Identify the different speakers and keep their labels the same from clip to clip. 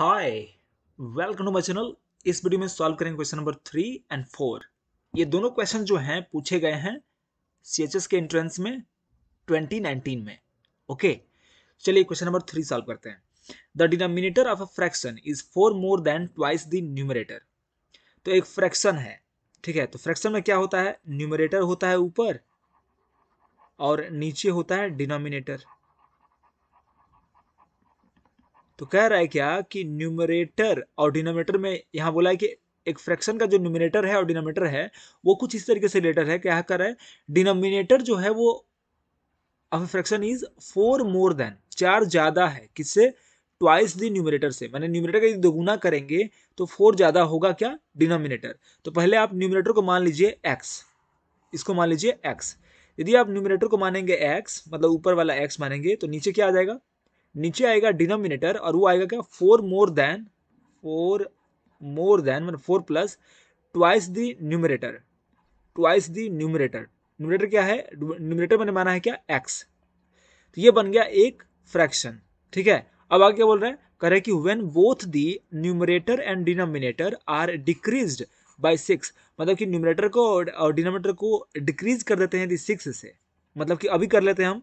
Speaker 1: hi welcome to my channel इस video में solve करेंगे question number three and four ये दोनों क्वेश्चन जो हैं पूछे गए हैं सीएचएस के एंट्रेंस में 2019 में ओके चलिए क्वेश्चन नंबर थ्री सॉल्व करते हैं the denominator of a fraction is four more than twice the numerator तो एक फ्रैक्शन है ठीक है तो फ्रैक्शन में क्या होता है न्यूमरेटर होता है ऊपर और नीचे होता है डिनोमिनेटर तो कह रहा है क्या कि न्यूमरेटर और डिनोमेटर में यहाँ बोला है कि एक फ्रैक्शन का जो न्यूमिनेटर है और डिनोमेटर है वो कुछ इस तरीके से रिलेटेड है क्या कर रहा है डिनोमिनेटर जो है वो अब fraction is four more than चार ज़्यादा है किससे ट्वाइस दी न्यूमिनेटर से मैंने न्यूमिनेटर का यदि दोगुना करेंगे तो फोर ज़्यादा होगा क्या डिनोमिनेटर तो पहले आप न्यूमिनेटर को मान लीजिए एक्स इसको मान लीजिए एक्स यदि आप न्यूमिनेटर को मानेंगे एक्स मतलब ऊपर वाला एक्स मानेंगे तो नीचे क्या आ जाएगा नीचे आएगा डिनोमिनेटर और वो आएगा क्या four more than four more than मतलब four plus twice the numerator twice the numerator numerator क्या है न्यूमरेटर मैंने माना है क्या एक्स तो ये बन गया एक फ्रैक्शन ठीक है अब आगे क्या बोल रहे हैं कह रहे कि when both the numerator and denominator are decrease by six मतलब कि न्यूमरेटर को और डिनोमिनेटर को डिक्रीज कर देते हैं दी सिक्स से मतलब कि अभी कर लेते हैं हम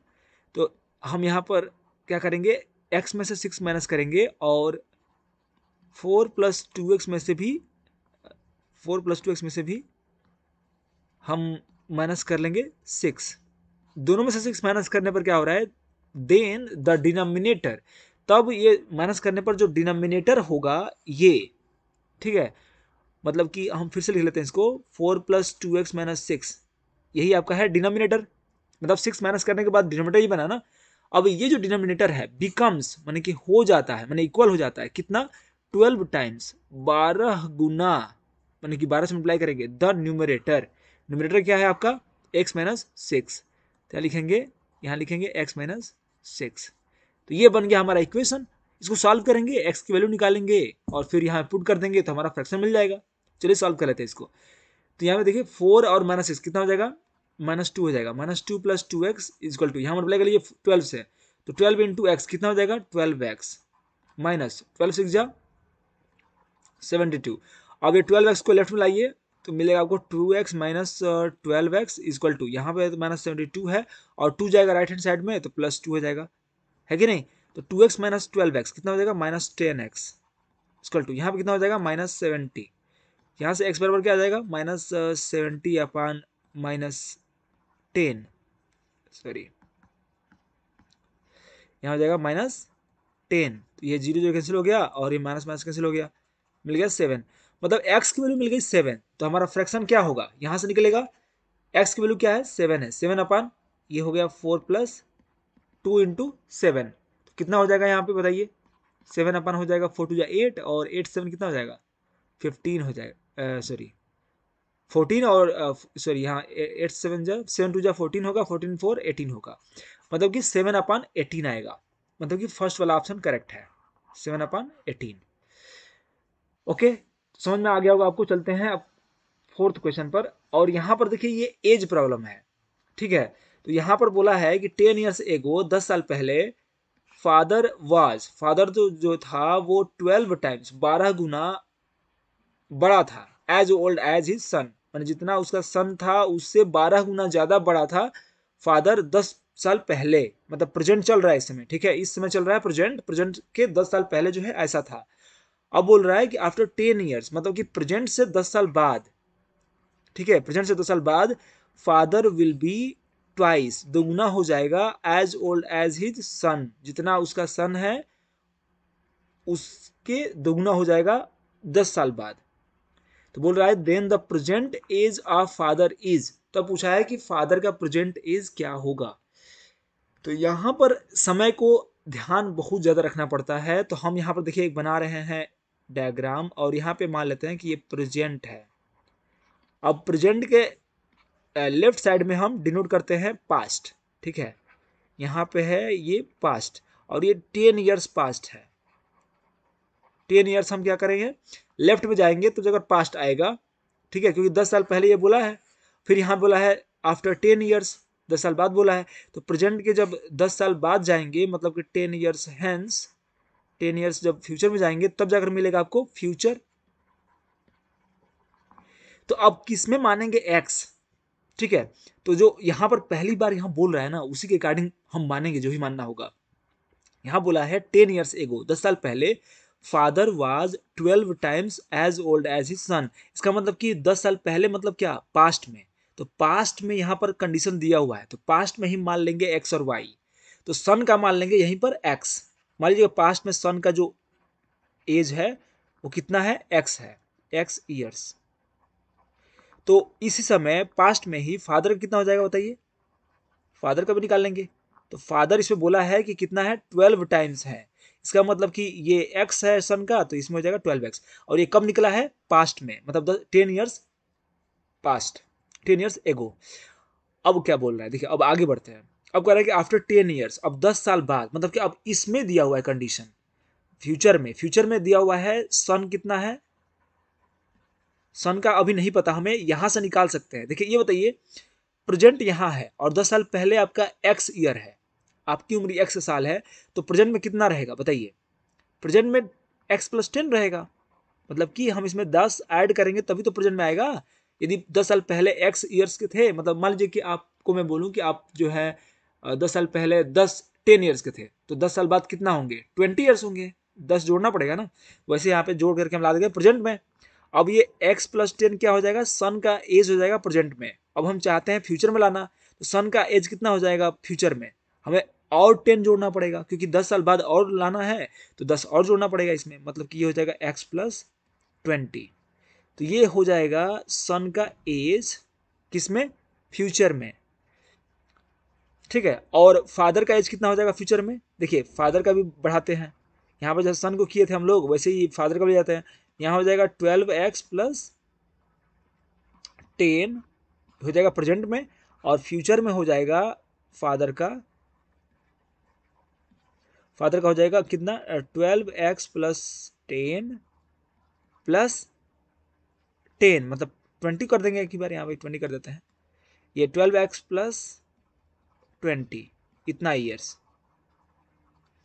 Speaker 1: तो हम यहाँ पर क्या करेंगे एक्स में से सिक्स माइनस करेंगे और फोर प्लस टू एक्स में से भी फोर प्लस टू एक्स में से भी हम माइनस कर लेंगे सिक्स दोनों में से सिक्स माइनस करने पर क्या हो रहा है देन द डिनोमिनेटर तब ये माइनस करने पर जो डिनोमिनेटर होगा ये ठीक है मतलब कि हम फिर से लिख लेते हैं इसको four plus two x minus six यही आपका है डिनोमिनेटर मतलब सिक्स माइनस करने के बाद डिनोमिनेटर ही बना ना अब ये जो डिनोमिनेटर है बिकम्स माने कि हो जाता है मैंने इक्वल हो जाता है कितना ट्वेल्व टाइम्स बारह गुना माने कि बारह से मल्टीप्लाई करेंगे द न्यूमरेटर न्यूमरेटर क्या है आपका एक्स माइनस सिक्स क्या लिखेंगे यहाँ लिखेंगे एक्स माइनस सिक्स तो ये बन गया हमारा इक्वेशन इसको सॉल्व करेंगे एक्स की वैल्यू निकालेंगे और फिर यहाँ पुट कर देंगे तो हमारा फ्रैक्शन मिल जाएगा चलिए सॉल्व कर लेते हैं इसको तो यहाँ पे देखिए फोर और माइनस सिक्स कितना हो जाएगा माइनस टू हो जाएगा minus two plus two x is equal to यहाँ मल्टीप्लाई करिए ट्वेल्व से तो ट्वेल्व इंटू एक्स कितना हो जाएगा twelve x minus twelve six जा सेवेंटी टू अब ये ट्वेल्व एक्स को लेफ्ट में लाइए तो मिलेगा आपको two x minus twelve x is equal to यहाँ पर माइनस सेवेंटी टू है और टू जाएगा राइट हैंड साइड में तो प्लस टू हो जाएगा है कि नहीं तो two x minus twelve x कितना हो जाएगा minus ten x is equal to यहाँ पर कितना हो जाएगा माइनस सेवेंटी यहाँ से एक्स बराबर क्या आ जाएगा minus seventy upon minus ten sorry यहाँ हो जाएगा माइनस टेन तो ये जीरो जो कैंसिल हो गया और ये माइनस माइनस कैंसिल हो गया मिल गया सेवन मतलब एक्स की वैल्यू मिल गई सेवन तो हमारा फ्रैक्शन क्या होगा यहाँ से निकलेगा एक्स की वैल्यू क्या है सेवन है सेवन अपान ये हो गया four plus two into seven तो कितना हो जाएगा यहाँ पे बताइए सेवन अपान हो जाएगा फोर टू जा एट और एट सेवन कितना हो जाएगा फिफ्टीन हो जाएगा सॉरी फोर्टीन और सॉरी यहाँ एट सेवन जा सेवन टू जा फोर्टीन होगा फोर्टीन फोर एटीन होगा मतलब कि सेवन अपान एटीन आएगा मतलब कि फर्स्ट वाला ऑप्शन करेक्ट है सेवन अपान एटीन ओके समझ में आ गया होगा आपको चलते हैं अब फोर्थ क्वेश्चन पर और यहाँ पर देखिए ये एज प्रॉब्लम है ठीक है तो यहाँ पर बोला है कि टेन ईयर्स एगो दस साल पहले फादर वाज फादर जो तो जो था वो ट्वेल्व टाइम्स बारह गुना बड़ा था as old as his son मैंने जितना उसका सन था उससे बारह गुना ज़्यादा बड़ा था फादर दस साल पहले मतलब प्रेजेंट चल रहा है इस समय ठीक है इस समय चल रहा है प्रेजेंट प्रेजेंट के दस साल पहले जो है ऐसा था अब बोल रहा है कि आफ्टर टेन ईयर्स मतलब कि प्रेजेंट से दस साल बाद ठीक है प्रेजेंट से दस साल बाद फादर विल बी ट्वाइस दोगुना हो जाएगा as old as his son जितना उसका सन है उसके दोगुना हो जाएगा दस साल बाद तो बोल रहा है then the present age of father is तो पूछा है कि फादर का प्रेजेंट एज क्या होगा तो यहाँ पर समय को ध्यान बहुत ज़्यादा रखना पड़ता है तो हम यहाँ पर देखिए एक बना रहे हैं डायग्राम और यहाँ पे मान लेते हैं कि ये प्रेजेंट है अब प्रेजेंट के लेफ्ट साइड में हम डिनोट करते हैं पास्ट ठीक है यहाँ पे है ये पास्ट और ये टेन ईयर्स पास्ट है टेन ईयर्स हम क्या करेंगे लेफ्ट में जाएंगे तो जगह पास्ट आएगा ठीक है क्योंकि दस साल पहले ये बोला है फिर यहाँ बोला है आफ्टर टेन ईयर्स दस साल बाद बोला है तो प्रेजेंट के जब दस साल बाद जाएंगे मतलब कि ten years hence ten years जब फ्यूचर में जाएंगे तब जाकर मिलेगा आपको फ्यूचर तो अब किस में मानेंगे एक्स ठीक है तो जो यहां पर पहली बार यहां बोल रहा है ना उसी के अकॉर्डिंग हम मानेंगे जो भी मानना होगा यहां बोला है टेन ईयर्स एगो दस साल पहले father was twelve times as old as his son इसका मतलब कि दस साल पहले मतलब क्या पास्ट में तो पास्ट में यहाँ पर कंडीशन दिया हुआ है तो पास्ट में ही मान लेंगे एक्स और वाई तो सन का मान लेंगे यहीं पर एक्स मान लीजिए पास्ट में सन का जो एज है वो कितना है एक्स है एक्स ईयर्स तो इसी समय पास्ट में ही फादर का कितना हो जाएगा बताइए फादर का भी निकाल लेंगे तो फादर इसमें बोला है कि कितना है ट्वेल्व टाइम्स है इसका मतलब कि ये एक्स है सन का तो इसमें हो जाएगा ट्वेल्व एक्स और ये कब निकला है पास्ट में मतलब ten years past ten years ago अब क्या बोल रहा है देखिए अब आगे बढ़ते हैं अब कह रहा है कि आफ्टर टेन ईयर्स अब दस साल बाद मतलब कि अब इसमें दिया हुआ है कंडीशन फ्यूचर में फ्यूचर में दिया हुआ है सन कितना है सन का अभी नहीं पता हमें यहाँ से निकाल सकते हैं देखिए ये बताइए प्रेजेंट यहाँ है और दस साल पहले आपका एक्स ईयर है आपकी उम्र एक्स साल है तो प्रेजेंट में कितना रहेगा बताइए प्रेजेंट में एक्स प्लस टेन रहेगा मतलब कि हम इसमें दस ऐड करेंगे तभी तो प्रेजेंट में आएगा यदि दस साल पहले एक्स ईयर्स के थे मतलब मान लीजिए कि आपको मैं बोलूँ कि आप जो है दस साल पहले दस टेन ईयर्स के थे तो दस साल बाद कितना होंगे ट्वेंटी ईयर्स होंगे दस जोड़ना पड़ेगा ना वैसे यहाँ पे जोड़ करके हम ला देंगे प्रेजेंट में अब ये एक्स प्लस टेन क्या हो जाएगा सन का एज हो जाएगा प्रेजेंट में अब हम चाहते हैं फ्यूचर में लाना तो सन का एज कितना हो जाएगा फ्यूचर में हमें और टेन जोड़ना पड़ेगा क्योंकि दस साल बाद और लाना है तो दस और जोड़ना पड़ेगा इसमें मतलब कि ये हो जाएगा एक्स प्लस ट्वेंटी तो ये हो जाएगा सन का एज किस में फ्यूचर में ठीक है और फादर का एज कितना हो जाएगा फ्यूचर में देखिए फादर का भी बढ़ाते हैं यहाँ पर जैसे सन को किए थे हम लोग वैसे ही फादर का भी जाते हैं यहाँ हो जाएगा ट्वेल्व एक्स प्लस टेन हो जाएगा प्रेजेंट में और फ्यूचर में हो जाएगा फादर का फादर का हो जाएगा कितना twelve x plus ten plus ten मतलब ट्वेंटी कर देंगे एक ही बार यहाँ पे ट्वेंटी कर देते हैं ये ट्वेल्व एक्स प्लस ट्वेंटी इतना ईयर्स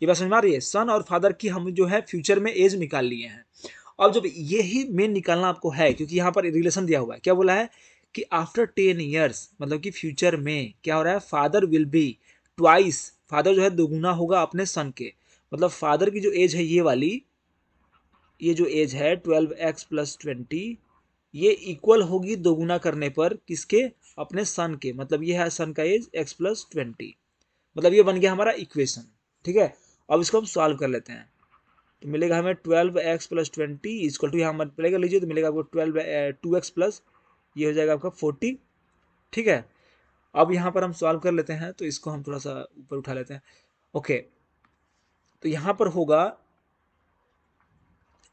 Speaker 1: ये बात समझ में आ रही है सन और फादर की हम जो है फ्यूचर में एज निकाल लिए हैं अब जब यही मेन निकालना आपको है क्योंकि यहाँ पर रिलेशन दिया हुआ है क्या बोला है कि आफ्टर टेन ईयर्स मतलब कि फ्यूचर में क्या हो रहा है father will be twice father जो है दोगुना होगा अपने सन के मतलब फादर की जो एज है ये वाली ये जो एज है ट्वेल्व एक्स प्लस ट्वेंटी ये इक्वल होगी दोगुना करने पर किसके अपने सन के मतलब ये है सन का एज एक्स प्लस ट्वेंटी मतलब ये बन गया हमारा इक्वेशन ठीक है अब इसको हम सॉल्व कर लेते हैं तो मिलेगा हमें twelve x plus twenty is equal to यहाँ मल्टीप्लाई कर लीजिए तो मिलेगा आपको ट्वेल्व टू एक्स प्लस ये हो जाएगा आपका फोर्टी ठीक है अब यहाँ पर हम सॉल्व कर लेते हैं तो इसको हम थोड़ा सा ऊपर उठा लेते हैं ओके तो यहाँ पर होगा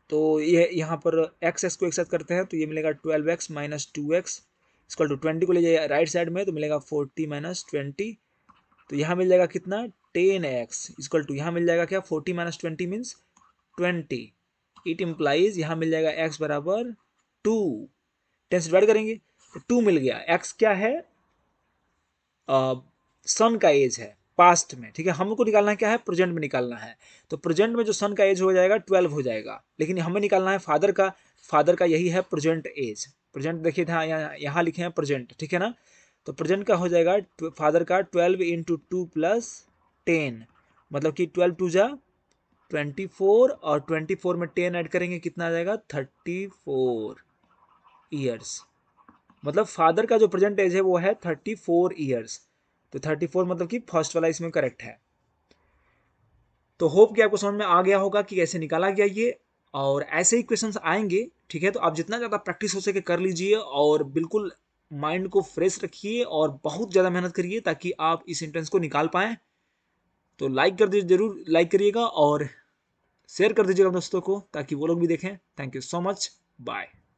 Speaker 1: तो ये यह यहाँ पर एक्स एक्स को एक साथ करते हैं तो ये मिलेगा twelve x minus two x इसको टू ट्वेंटी को ले जाइए राइट साइड में तो मिलेगा फोर्टी माइनस ट्वेंटी तो यहाँ मिल जाएगा कितना टेन एक्स इक्वल टू यहाँ मिल जाएगा क्या forty minus twenty means twenty it implies यहाँ मिल जाएगा एक्स बराबर टू टेन से डिवाइड करेंगे तो टू मिल गया एक्स क्या है सन का एज है पास्ट में ठीक है हमको निकालना क्या है प्रेजेंट में निकालना है तो प्रेजेंट में जो सन का एज हो जाएगा ट्वेल्व हो जाएगा लेकिन हमें निकालना है फादर का फादर का यही है प्रेजेंट एज प्रेजेंट देखिए था यहाँ यहाँ लिखे हैं प्रेजेंट ठीक है ना तो प्रेजेंट का हो जाएगा फादर का twelve into two plus ten मतलब कि ट्वेल्व टू जा ट्वेंटी फोर और ट्वेंटी फोर में टेन ऐड करेंगे कितना आ जाएगा थर्टी फोर ईयर्स मतलब फादर का जो प्रेजेंट एज है वो है थर्टी फोर ईयर्स तो थर्टी फोर मतलब कि फर्स्ट वाला इसमें करेक्ट है तो होप कि आपको समझ में आ गया होगा कि कैसे निकाला गया ये और ऐसे ही क्वेश्चंस आएंगे ठीक है तो आप जितना ज़्यादा प्रैक्टिस हो सके कर लीजिए और बिल्कुल माइंड को फ्रेश रखिए और बहुत ज़्यादा मेहनत करिए ताकि आप इस सेंटेंस को निकाल पाएँ तो लाइक कर दीजिए जरूर लाइक करिएगा और शेयर कर दीजिएगा दोस्तों को ताकि वो लोग भी देखें thank you so much bye